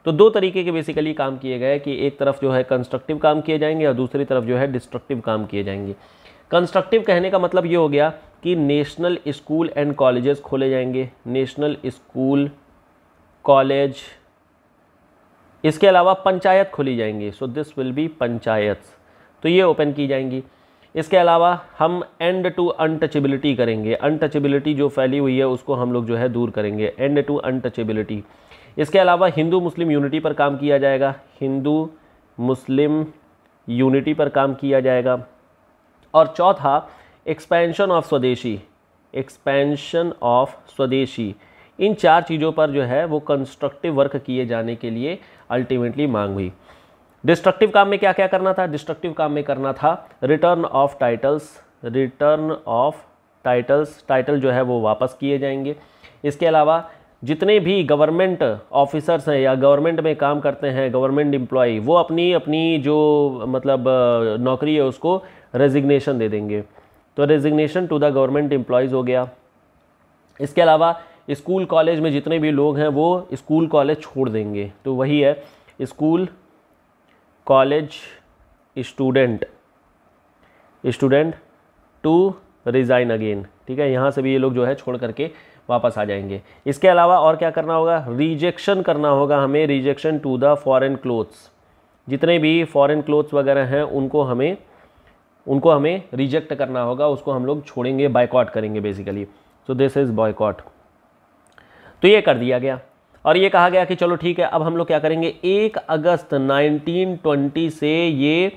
[SPEAKER 1] तो दो तरीके के बेसिकली काम किए गए कि एक तरफ जो है कंस्ट्रक्टिव काम किए जाएंगे और दूसरी तरफ जो है डिस्ट्रक्टिव काम किए जाएंगे कंस्ट्रक्टिव कहने का मतलब ये हो गया कि नेशनल स्कूल एंड कॉलेजेस खोले जाएंगे नेशनल स्कूल कॉलेज इसके अलावा पंचायत खोली जाएंगी so this will be panchayat तो ये ओपन की जाएंगी इसके अलावा हम एंड टू अनटचेबिलिटी करेंगे अनटचेबिलिटी जो फैली हुई है उसको हम लोग जो है दूर करेंगे एंड टू अनटचेबिलिटी इसके अलावा हिंदू मुस्लिम यूनिटी पर काम किया जाएगा हिंदू मुस्लिम यूनिटी पर काम किया जाएगा और चौथा expansion of swadeshi expansion of swadeshi इन चार चीज़ों पर जो है वो कंस्ट्रक्टिव वर्क किए जाने के लिए अल्टीमेटली मांग हुई डिस्ट्रक्टिव काम में क्या क्या करना था डिस्ट्रक्टिव काम में करना था return of titles return of titles title जो है वो वापस किए जाएंगे इसके अलावा जितने भी गवर्नमेंट ऑफिसर्स हैं या गवर्नमेंट में काम करते हैं गवर्नमेंट एम्प्लॉ वो अपनी अपनी जो मतलब नौकरी है उसको रेजिग्नेशन दे देंगे तो resignation to the government employees हो गया इसके अलावा स्कूल कॉलेज में जितने भी लोग हैं वो स्कूल कॉलेज छोड़ देंगे तो वही है school college student student to resign again ठीक है यहाँ से भी ये लोग जो है छोड़ करके वापस आ जाएंगे इसके अलावा और क्या करना होगा रिजेक्शन करना होगा हमें rejection to the foreign clothes जितने भी फॉरेन क्लोथ्स वगैरह हैं उनको हमें उनको हमें रिजेक्ट करना होगा उसको हम लोग छोड़ेंगे बायकॉट करेंगे basically so this is boycott तो ये कर दिया गया और ये कहा गया कि चलो ठीक है अब हम लोग क्या करेंगे एक अगस्त 1920 से ये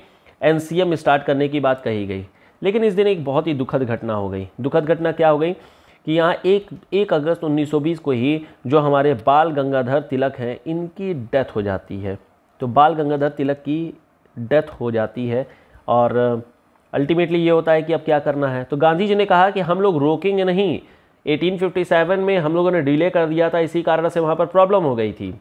[SPEAKER 1] एन स्टार्ट करने की बात कही गई लेकिन इस दिन एक बहुत ही दुखद घटना हो गई दुखद घटना क्या हो गई कि यहाँ एक एक अगस्त 1920 को ही जो हमारे बाल गंगाधर तिलक हैं इनकी डेथ हो जाती है तो बाल गंगाधर तिलक की डेथ हो जाती है और अल्टीमेटली ये होता है कि अब क्या करना है तो गांधी जी ने कहा कि हम लोग रोकेंगे नहीं 1857 में हम लोगों ने डिले कर दिया था इसी कारण से वहाँ पर प्रॉब्लम हो गई थी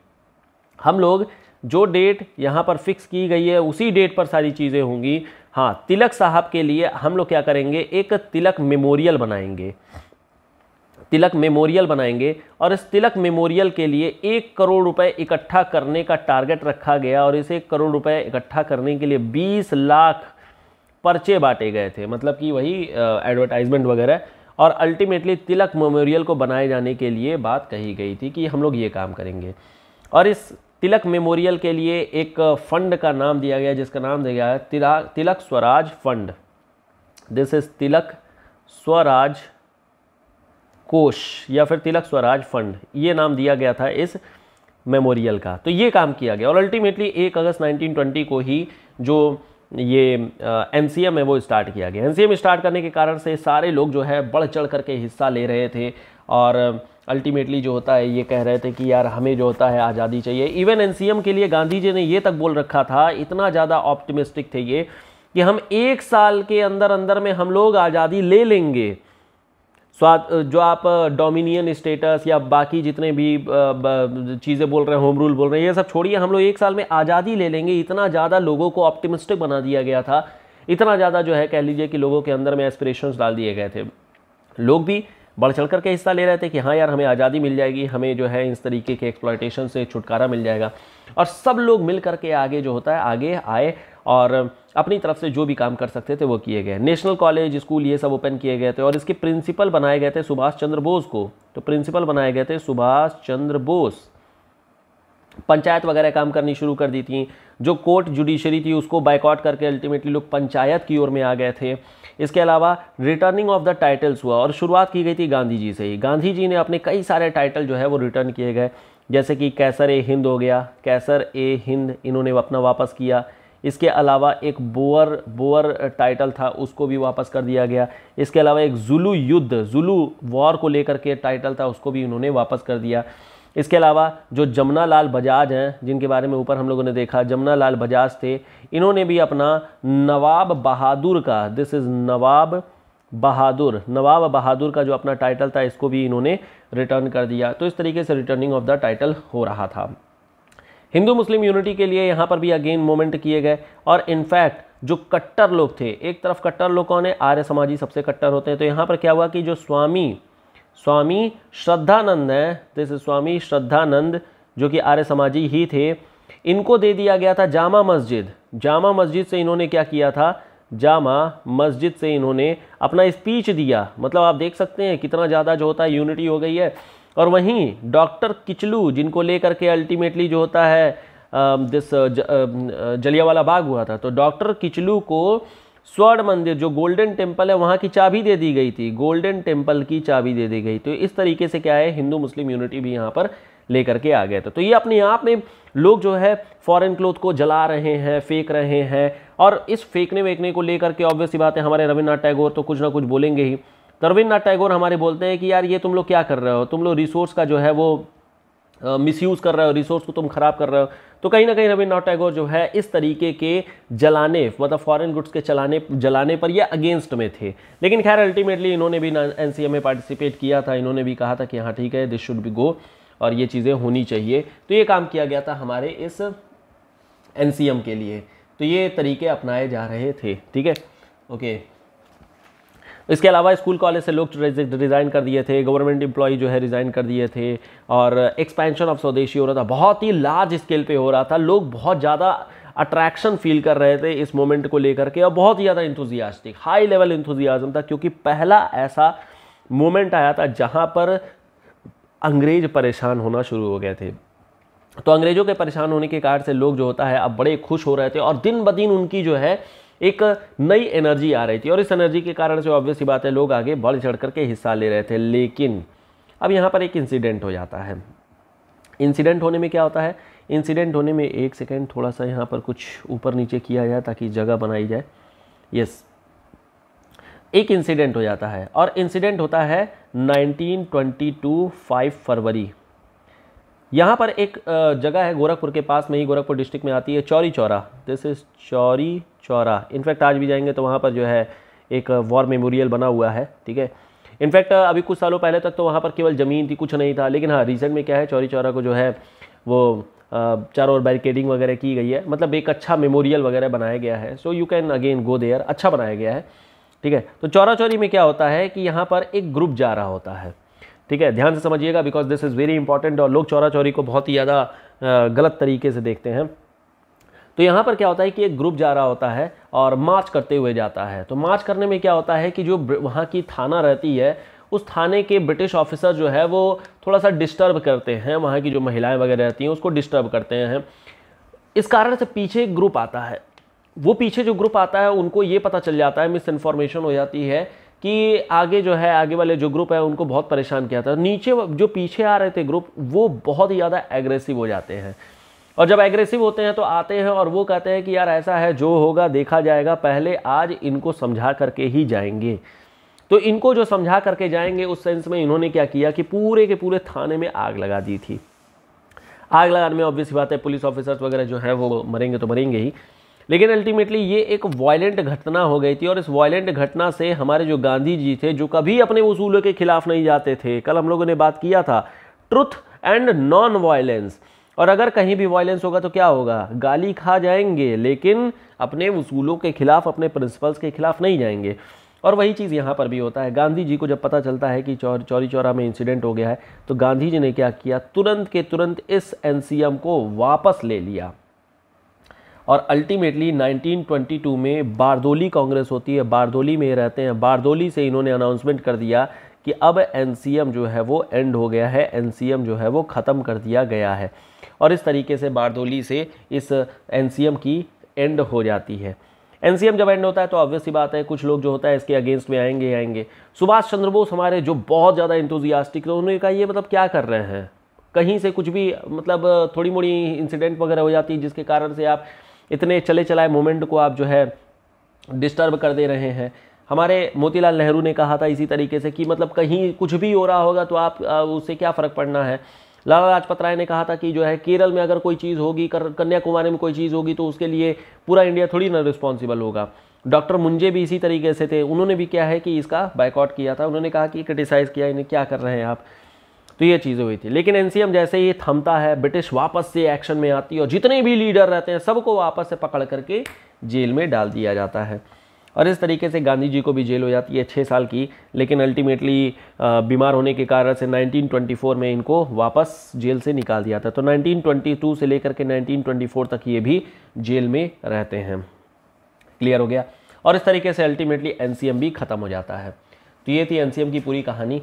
[SPEAKER 1] हम लोग जो डेट यहाँ पर फिक्स की गई है उसी डेट पर सारी चीज़ें होंगी हाँ तिलक साहब के लिए हम लोग क्या करेंगे एक तिलक मेमोरियल बनाएंगे तिलक मेमोरियल बनाएंगे और इस तिलक मेमोरियल के लिए एक करोड़ रुपए इकट्ठा करने का टारगेट रखा गया और इस एक करोड़ रुपए इकट्ठा करने के लिए बीस लाख पर्चे बांटे गए थे मतलब कि वही एडवर्टाइजमेंट वगैरह और अल्टीमेटली तिलक मेमोरियल को बनाए जाने के लिए बात कही गई थी कि हम लोग ये काम करेंगे और इस तिलक मेमोरियल के लिए एक फ़ंड का नाम दिया गया जिसका नाम दिया गया है तिला Tilak Swaraj fund this is Tilak Swaraj कोश या फिर तिलक स्वराज फंड ये नाम दिया गया था इस मेमोरियल का तो ये काम किया गया और अल्टीमेटली एक अगस्त 1920 को ही जो ये एम सी एम है वो स्टार्ट किया गया एम सी एम स्टार्ट करने के कारण से सारे लोग जो है बढ़ चढ़ करके हिस्सा ले रहे थे और अल्टीमेटली जो होता है ये कह रहे थे कि यार हमें जो होता है आज़ादी चाहिए इवन एन के लिए गांधी जी ने ये तक बोल रखा था इतना ज़्यादा ऑप्टिमिस्टिक थे ये कि हम एक साल के अंदर अंदर में हम लोग आज़ादी ले लेंगे स्वाद जो आप डोमिनियन स्टेटस या बाकी जितने भी चीज़ें बोल रहे हैं होम रूल बोल रहे हैं ये सब छोड़िए हम लोग एक साल में आज़ादी ले लेंगे इतना ज़्यादा लोगों को ऑप्टिमिस्टिक बना दिया गया था इतना ज़्यादा जो है कह लीजिए कि लोगों के अंदर में एस्पिरेशंस डाल दिए गए थे लोग भी बढ़ चढ़ करके हिस्सा ले रहे थे कि हाँ यार हमें आज़ादी मिल जाएगी हमें जो है इस तरीके के एक्सप्लाइटेशन से छुटकारा मिल जाएगा और सब लोग मिल करके आगे जो होता है आगे आए और अपनी तरफ से जो भी काम कर सकते थे वो किए गए नेशनल कॉलेज स्कूल ये सब ओपन किए गए थे और इसके प्रिंसिपल बनाए गए थे सुभाष चंद्र बोस को तो प्रिंसिपल बनाए गए थे सुभाष चंद्र बोस पंचायत वगैरह काम करनी शुरू कर दी थी जो कोर्ट जुडिशरी थी उसको बाइकआउट करके अल्टीमेटली लोग पंचायत की ओर में आ गए थे इसके अलावा रिटर्निंग ऑफ द टाइटल्स हुआ और शुरुआत की गई थी गांधी जी से ही गांधी जी ने अपने कई सारे टाइटल जो है वो रिटर्न किए गए जैसे कि कैसर ए हिंद हो गया कैसर ए हिंद इन्होंने अपना वापस किया इसके अलावा एक बोअर बोअर टाइटल था उसको भी वापस कर दिया गया इसके अलावा एक जुलू युद्ध जुलू वॉर को लेकर के टाइटल था उसको भी उन्होंने वापस कर दिया इसके अलावा जो जमुना लाल बजाज हैं जिनके बारे में ऊपर हम लोगों ने देखा जमुना लाल बजाज थे इन्होंने भी अपना नवाब बहादुर का दिस इज़ नवाब बहादुर नवाब बहादुर का जो अपना टाइटल था इसको भी इन्होंने रिटर्न कर दिया तो इस तरीके से रिटर्निंग ऑफ द टाइटल हो रहा था हिंदू मुस्लिम यूनिटी के लिए यहाँ पर भी अगेन मोमेंट किए गए और इनफैक्ट जो कट्टर लोग थे एक तरफ कट्टर लोग कौन है आर्य समाजी सबसे कट्टर होते हैं तो यहाँ पर क्या हुआ कि जो स्वामी स्वामी श्रद्धानंद है दिस स्वामी श्रद्धानंद जो कि आर्य समाजी ही थे इनको दे दिया गया था जामा मस्जिद जामा मस्जिद से इन्होंने क्या किया था जामा मस्जिद से इन्होंने अपना स्पीच दिया मतलब आप देख सकते हैं कितना ज़्यादा जो होता है यूनिटी हो गई है और वहीं डॉक्टर किचलू जिनको लेकर के अल्टीमेटली जो होता है दिस जलियावाला बाग हुआ था तो डॉक्टर किचलू को स्वर्ण मंदिर जो गोल्डन टेम्पल है वहाँ की चाबी दे दी गई थी गोल्डन टेम्पल की चाबी दे दी गई तो इस तरीके से क्या है हिंदू मुस्लिम यूनिटी भी यहाँ पर लेकर के आ गए थे तो ये अपने आप में लोग जो है फॉरेन क्लोथ को जला रहे हैं फेंक रहे हैं और इस फेंकने वेंकने को लेकर के ऑब्वियसली बात है हमारे रविन्द्रनाथ टैगोर तो कुछ ना कुछ बोलेंगे ही तो रविन्द्रनाथ टैगोर हमारे बोलते हैं कि यार ये तुम लोग क्या कर रहे हो तुम लोग रिसोर्स का जो है वो मिसयूज़ कर रहे हो रिसोर्स को तुम ख़राब कर रहे हो तो कहीं ना कहीं रविन्द्रनाथ टैगोर जो है इस तरीके के जलाने मतलब फॉरेन गुड्स के चलाने जलाने पर या अगेंस्ट में थे लेकिन खैर अल्टीमेटली इन्होंने भी एन में पार्टिसिपेट किया था इन्होंने भी कहा था कि हाँ ठीक है दिस शुड बी गो और ये चीज़ें होनी चाहिए तो ये काम किया गया था हमारे इस एन के लिए तो ये तरीके अपनाए जा रहे थे ठीक है ओके इसके अलावा स्कूल कॉलेज से लोग रिज़ाइन कर दिए थे गवर्नमेंट एम्प्लॉई जो है रिज़ाइन कर दिए थे और एक्सपेंशन ऑफ स्वदेशी हो रहा था बहुत ही लार्ज स्केल पे हो रहा था लोग बहुत ज़्यादा अट्रैक्शन फील कर रहे थे इस मोमेंट को लेकर के और बहुत ही ज़्यादा इंथुजियाजिक हाई लेवल इंथुजियाज़म था क्योंकि पहला ऐसा मोमेंट आया था जहाँ पर अंग्रेज परेशान होना शुरू हो गए थे तो अंग्रेज़ों के परेशान होने के कारण से लोग जो होता है अब बड़े खुश हो रहे थे और दिन ब दिन उनकी जो है एक नई एनर्जी आ रही थी और इस एनर्जी के कारण से ऑब्वियस ही बात है लोग आगे बढ़ चढ़ करके हिस्सा ले रहे थे लेकिन अब यहाँ पर एक इंसिडेंट हो जाता है इंसिडेंट होने में क्या होता है इंसिडेंट होने में एक सेकेंड थोड़ा सा यहाँ पर कुछ ऊपर नीचे किया जाए ताकि जगह बनाई जाए यस एक इंसिडेंट हो जाता है और इंसिडेंट होता है 1922 5 फरवरी यहाँ पर एक जगह है गोरखपुर के पास में ही गोरखपुर डिस्ट्रिक्ट में आती है Chauri Chaura this is Chauri Chaura in fact आज भी जाएंगे तो वहाँ पर जो है एक वॉर मेमोरियल बना हुआ है ठीक है इनफैक्ट अभी कुछ सालों पहले तक तो वहाँ पर केवल ज़मीन थी कुछ नहीं था लेकिन हाँ रिसेंट में क्या है चौरी चौरा को जो है वो चारों ओर बैरिकेडिंग वगैरह की गई है मतलब एक अच्छा मेमोरियल वगैरह बनाया गया है so you can again go there अच्छा बनाया गया है ठीक है तो चौरा चौरी में क्या होता है कि यहाँ पर एक ग्रुप जा रहा होता है ठीक है ध्यान से समझिएगा because this is very important और लोग चौरा चौरी को बहुत ही ज़्यादा गलत तरीके से देखते हैं तो यहाँ पर क्या होता है कि एक ग्रुप जा रहा होता है और मार्च करते हुए जाता है तो मार्च करने में क्या होता है कि जो वहाँ की थाना रहती है उस थाने के ब्रिटिश ऑफिसर जो है वो थोड़ा सा डिस्टर्ब करते हैं वहाँ की जो महिलाएं वगैरह रहती हैं उसको डिस्टर्ब करते हैं इस कारण से पीछे एक ग्रुप आता है वो पीछे जो ग्रुप आता है उनको ये पता चल जाता है मिस इन्फॉर्मेशन हो जाती है कि आगे जो है आगे वाले जो ग्रुप है उनको बहुत परेशान किया था नीचे जो पीछे आ रहे थे ग्रुप वो बहुत ही ज़्यादा एग्रेसिव हो जाते हैं और जब एग्रेसिव होते हैं तो आते हैं और वो कहते हैं कि यार ऐसा है जो होगा देखा जाएगा पहले आज इनको समझा करके ही जाएंगे तो इनको जो समझा करके जाएंगे उस सेंस में इन्होंने क्या किया कि पूरे के पूरे थाने में आग लगा दी थी आग लगाने में ऑब्वियस बात है पुलिस ऑफिसर्स वगैरह जो हैं वो मरेंगे तो मरेंगे ही लेकिन अल्टीमेटली ये एक वायलेंट घटना हो गई थी और इस वायलेंट घटना से हमारे जो गांधी जी थे जो कभी अपने उसूलों के खिलाफ नहीं जाते थे कल हम लोगों ने बात किया था ट्रुथ एंड नॉन वायलेंस और अगर कहीं भी वायलेंस होगा तो क्या होगा गाली खा जाएंगे लेकिन अपने उसूलों के खिलाफ अपने प्रिंसिपल्स के खिलाफ नहीं जाएंगे और वही चीज़ यहाँ पर भी होता है गांधी जी को जब पता चलता है कि चौर चौरी चौरा में इंसिडेंट हो गया है तो गांधी जी ने क्या किया तुरंत के तुरंत इस एन को वापस ले लिया और अल्टीमेटली 1922 में बारदोली कांग्रेस होती है बारदोली में रहते हैं बारदोली से इन्होंने अनाउंसमेंट कर दिया कि अब एन जो है वो एंड हो गया है एन जो है वो ख़त्म कर दिया गया है और इस तरीके से बारदोली से इस एन की एंड हो जाती है एन जब एंड होता है तो ऑब्वियस ही बात है कुछ लोग जो होता है इसके अगेंस्ट में आएंगे आएंगे सुभाष चंद्र बोस हमारे जो बहुत ज़्यादा इंतजियास्टिक थे उन्होंने कहा ये मतलब क्या कर रहे हैं कहीं से कुछ भी मतलब थोड़ी मोड़ी इंसिडेंट वगैरह हो जाती है जिसके कारण से आप इतने चले चलाए मोमेंट को आप जो है डिस्टर्ब कर दे रहे हैं हमारे मोतीलाल नेहरू ने कहा था इसी तरीके से कि मतलब कहीं कुछ भी हो रहा होगा तो आप उससे क्या फ़र्क पड़ना है लाला लाजपत राय ने कहा था कि जो है केरल में अगर कोई चीज़ होगी कन्याकुमारी में कोई चीज़ होगी तो उसके लिए पूरा इंडिया थोड़ी ना रिस्पॉन्सिबल होगा डॉक्टर मुंजे भी इसी तरीके से थे उन्होंने भी क्या है कि इसका बाइकआउट किया था उन्होंने कहा कि क्रिटिसाइज़ किया इन्हें क्या कर रहे हैं आप तो ये चीज़ें हुई थी लेकिन एन जैसे ही थमता है ब्रिटिश वापस से एक्शन में आती है और जितने भी लीडर रहते हैं सबको वापस से पकड़ करके जेल में डाल दिया जाता है और इस तरीके से गांधी जी को भी जेल हो जाती है छः साल की लेकिन अल्टीमेटली बीमार होने के कारण से 1924 में इनको वापस जेल से निकाल दिया था तो 1922 से लेकर के 1924 तक ये भी जेल में रहते हैं क्लियर हो गया और इस तरीके से अल्टीमेटली एन भी ख़त्म हो जाता है तो ये थी एन की पूरी कहानी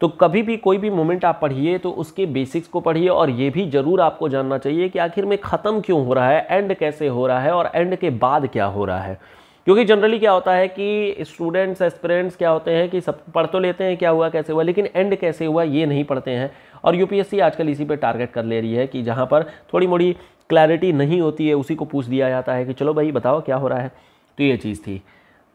[SPEAKER 1] तो कभी भी कोई भी मोमेंट आप पढ़िए तो उसके बेसिक्स को पढ़िए और ये भी ज़रूर आपको जानना चाहिए कि आखिर में ख़त्म क्यों हो रहा है एंड कैसे हो रहा है और एंड के बाद क्या हो रहा है क्योंकि जनरली क्या होता है कि स्टूडेंट्स एस्पिरेंट्स क्या होते हैं कि सब पढ़ तो लेते हैं क्या हुआ कैसे हुआ लेकिन एंड कैसे हुआ ये नहीं पढ़ते हैं और यूपीएससी आजकल इसी पे टारगेट कर ले रही है कि जहाँ पर थोड़ी मोड़ी क्लैरिटी नहीं होती है उसी को पूछ दिया जाता है कि चलो भाई बताओ क्या हो रहा है तो ये चीज़ थी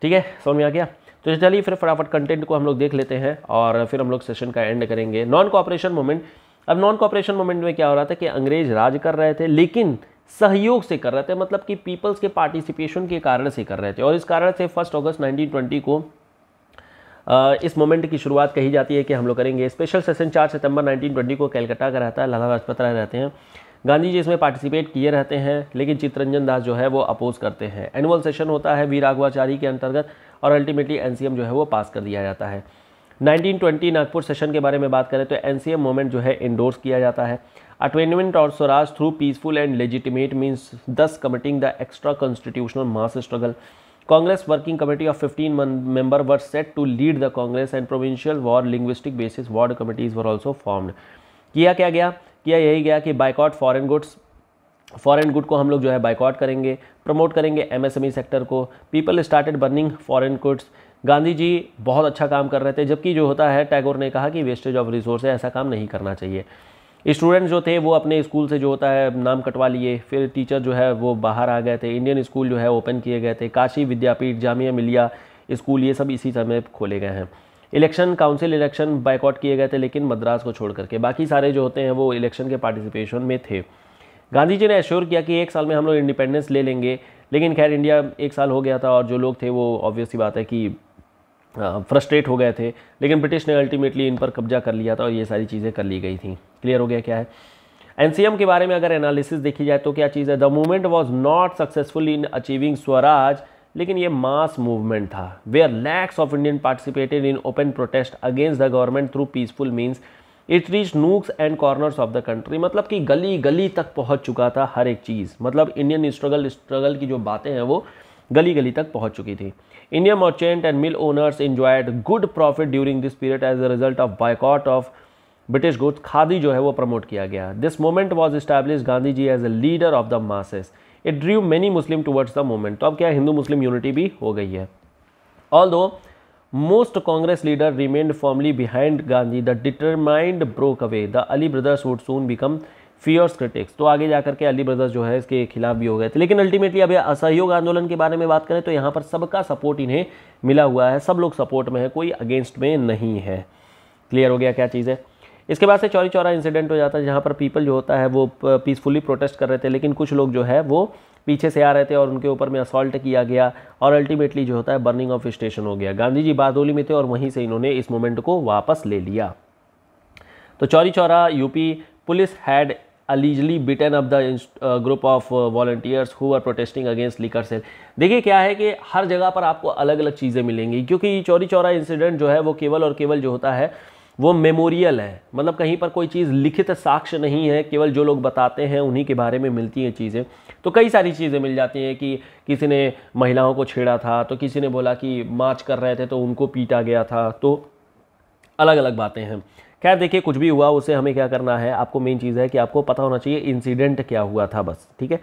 [SPEAKER 1] ठीक है समझ में आ गया तो चलिए फिर फटाफट कंटेंट को हम लोग देख लेते हैं और फिर हम लोग सेशन का एंड करेंगे नॉन कॉपरेशन मोमेंट अब नॉन कॉपरेशन मोमेंट में क्या हो रहा था कि अंग्रेज राज कर रहे थे लेकिन सहयोग से कर रहे थे मतलब कि पीपल्स के पार्टिसिपेशन के कारण से कर रहे थे और इस कारण से फर्स्ट अगस्त 1920 को इस मोमेंट की शुरुआत कही जाती है कि हम लोग करेंगे स्पेशल सेशन चार सितंबर 1920 को कलकत्ता का रहता है लाला लाजपत राय रहते हैं गांधी जी इसमें पार्टिसिपेट किए रहते हैं लेकिन चित्रंजन दास जो है वो अपोज करते हैं एनुअल सेशन होता है वीर राघवाचारी के अंतर्गत और अल्टीमेटली एन जो है वो पास कर दिया जाता है 1920 नागपुर सेशन के बारे में बात करें तो एनसीएम मोमेंट जो है इंडोर्स किया जाता है अटवेनमेंट और Swaraj through peaceful and legitimate means thus committing the extra constitutional mass struggle Congress working committee of 15 member were set to lead the Congress and provincial war linguistic basis ward committees were also form किया क्या गया किया यही गया कि boycott foreign goods foreign good को हम लोग जो है बाइकआउट करेंगे प्रमोट करेंगे M M S E sector को पीपल स्टार्टेड बर्निंग फॉरन गुड्स गांधी जी बहुत अच्छा काम कर रहे थे जबकि जो होता है टैगोर ने कहा कि वेस्टेज ऑफ रिसोर्स है ऐसा काम नहीं करना चाहिए स्टूडेंट्स जो थे वो अपने स्कूल से जो होता है नाम कटवा लिए फिर टीचर जो है वो बाहर आ गए थे इंडियन स्कूल जो है ओपन किए गए थे काशी विद्यापीठ जामिया मिलिया स्कूल ये सब इसी समय खोले गए हैं इलेक्शन काउंसिल इलेक्शन बाइकआउट किए गए थे लेकिन मद्रास को छोड़ करके बाकी सारे जो होते हैं वो इलेक्शन के पार्टिसिपेशन में थे गांधी जी ने एश्योर किया कि एक साल में हम लोग इंडिपेंडेंस ले लेंगे लेकिन खैर इंडिया एक साल हो गया था और जो लोग थे वो ऑब्वियसली बात है कि फ्रस्ट्रेट हो गए थे लेकिन ब्रिटिश ने अल्टीमेटली इन पर कब्जा कर लिया था और ये सारी चीज़ें कर ली गई थी क्लियर हो गया क्या है एन के बारे में अगर एनालिसिस देखी जाए तो क्या चीज़ है the movement was not successful in achieving Swaraj लेकिन ये मास मूवमेंट था where are lakhs of Indian participated in open protest against the government through peaceful means it reach nooks and corners of the country मतलब कि गली गली तक पहुंच चुका था हर एक चीज़ मतलब इंडियन स्ट्रगल स्ट्रगल की जो बातें हैं वो गली गली तक पहुंच चुकी थी India merchant and mill owners enjoyed good profit during this period as a result of boycott of British goods. Khadi jo hai wo kiya This moment was established Gandhi ji as a leader of the masses. It drew many Muslim towards the movement. तो अब क्या Hindu Muslim unity भी हो Although most Congress leaders remained firmly behind Gandhi, the determined broke away. The Ali brothers would soon become fierce critics तो आगे जाकर के Ali brothers जो है इसके खिलाफ भी हो गए थे लेकिन अल्टीमेटली अभी असहयोग आंदोलन के बारे में बात करें तो यहाँ पर सबका सपोर्ट इन्हें मिला हुआ है सब लोग सपोर्ट में है कोई अगेंस्ट में नहीं है क्लियर हो गया क्या चीज़ है इसके बाद से चौरी चौरा इंसिडेंट हो जाता है जहाँ पर पीपल जो होता है वो पीसफुली प्रोटेस्ट कर रहे थे लेकिन कुछ लोग जो है वो पीछे से आ रहे थे और उनके ऊपर में असॉल्ट किया गया और अल्टीमेटली जो होता है बर्निंग ऑफ स्टेशन हो गया गांधी जी बारदोली में थे और वहीं से इन्होंने इस मोमेंट को वापस ले लिया तो Chauri Chaura UP police had allegedly beaten up the uh, group of uh, volunteers who were protesting against liquor sale देखिए क्या है कि हर जगह पर आपको अलग अलग चीज़ें मिलेंगी क्योंकि चौरी चौरा इंसिडेंट जो है वो केवल और केवल जो होता है वो मेमोरियल है मतलब कहीं पर कोई चीज़ लिखित साक्ष्य नहीं है केवल जो लोग बताते हैं उन्हीं के बारे में मिलती हैं चीज़ें तो कई सारी चीज़ें मिल जाती हैं कि किसी ने महिलाओं को छेड़ा था तो किसी ने बोला कि मार्च कर रहे थे तो उनको पीटा गया था तो अलग अलग बातें हैं खैर देखिए कुछ भी हुआ उसे हमें क्या करना है आपको मेन चीज़ है कि आपको पता होना चाहिए इंसिडेंट क्या हुआ था बस ठीक है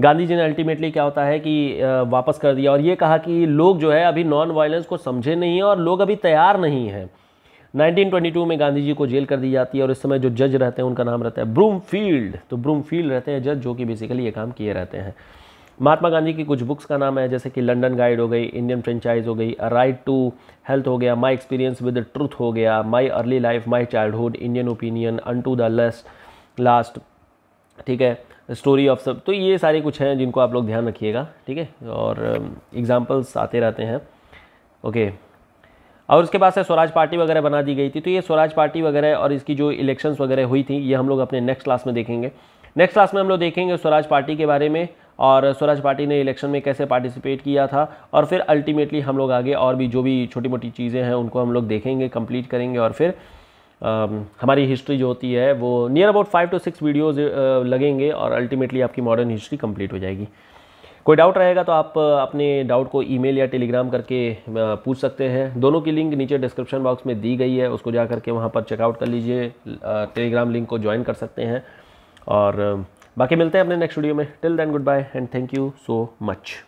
[SPEAKER 1] गांधी जी ने अल्टीमेटली क्या होता है कि वापस कर दिया और ये कहा कि लोग जो है अभी नॉन वायलेंस को समझे नहीं हैं और लोग अभी तैयार नहीं हैं 1922 में गांधी जी को जेल कर दी जाती है और इस समय जो जज रहते हैं उनका नाम रहता है फील्ड तो फील्ड रहते हैं जज जो कि बेसिकली ये काम किए रहते हैं महात्मा गांधी की कुछ बुक्स का नाम है जैसे कि लंडन गाइड हो गई इंडियन फ्रेंचाइज हो गई राइट टू हेल्थ हो गया माई एक्सपीरियंस विद ट्रूथ हो गया my early life my childhood Indian Opinion unto the least last ठीक है स्टोरी ऑफ सब तो ये सारे कुछ हैं जिनको आप लोग ध्यान रखिएगा ठीक है और एग्ज़ाम्पल्स um, आते रहते हैं ओके और उसके बाद से स्वराज पार्टी वगैरह बना दी गई थी तो ये स्वराज पार्टी वगैरह और इसकी जो इलेक्शंस वगैरह हुई थी ये हम लोग अपने नेक्स्ट क्लास में देखेंगे नेक्स्ट क्लास में हम लोग देखेंगे स्वराज पार्टी के बारे में और स्वराज पार्टी ने इलेक्शन में कैसे पार्टिसिपेट किया था और फिर अल्टीमेटली हम लोग आगे और भी जो भी छोटी मोटी चीज़ें हैं उनको हम लोग देखेंगे कंप्लीट करेंगे और फिर आ, हमारी हिस्ट्री जो होती है वो near about five to six videos लगेंगे और अल्टीमेटली आपकी मॉडर्न हिस्ट्री कंप्लीट हो जाएगी कोई डाउट रहेगा तो आप अपने डाउट को ईमेल या टेलीग्राम करके पूछ सकते हैं दोनों की लिंक नीचे डिस्क्रिप्शन बॉक्स में दी गई है उसको जा करके वहाँ पर चेकआउट कर लीजिए टेलीग्राम लिंक को ज्वाइन कर सकते हैं और बाकी मिलते हैं अपने नेक्स्ट वीडियो में till then good bye and thank you so much